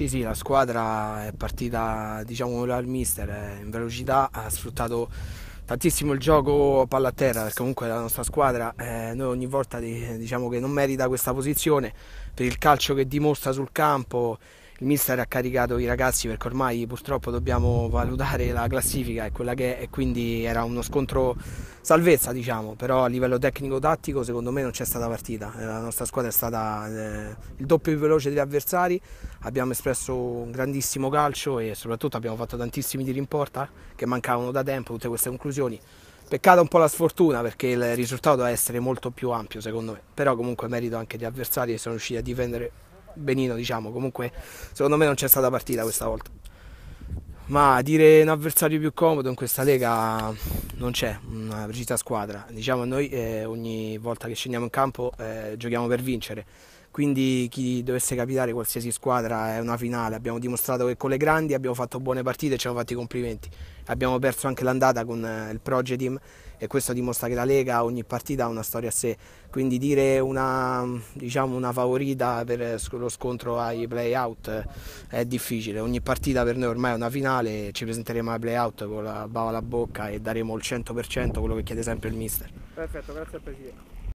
Sì, sì, la squadra è partita, diciamo, al mister, eh, in velocità, ha sfruttato tantissimo il gioco palla a terra perché comunque la nostra squadra eh, noi ogni volta diciamo che non merita questa posizione per il calcio che dimostra sul campo il mister ha caricato i ragazzi perché ormai purtroppo dobbiamo valutare la classifica e quella che è, quindi era uno scontro salvezza diciamo, però a livello tecnico-tattico secondo me non c'è stata partita, eh, la nostra squadra è stata eh, il doppio più veloce degli avversari, abbiamo espresso un grandissimo calcio e soprattutto abbiamo fatto tantissimi tiri in porta eh, che mancavano da tempo, tutte queste conclusioni. Peccato un po' la sfortuna perché il risultato deve essere molto più ampio secondo me, però comunque merito anche gli avversari che sono riusciti a difendere benino, diciamo, comunque secondo me non c'è stata partita questa volta. Ma dire un avversario più comodo in questa lega non c'è, una precisa squadra. Diciamo noi eh, ogni volta che scendiamo in campo eh, giochiamo per vincere quindi chi dovesse capitare qualsiasi squadra è una finale, abbiamo dimostrato che con le grandi abbiamo fatto buone partite e ci siamo fatti i complimenti, abbiamo perso anche l'andata con eh, il Proge Team e questo dimostra che la Lega ogni partita ha una storia a sé, quindi dire una, diciamo una favorita per eh, lo scontro ai playout eh, è difficile, ogni partita per noi ormai è una finale, ci presenteremo ai playout con la bava alla bocca e daremo il 100% quello che chiede sempre il mister. Perfetto, grazie al Presidente.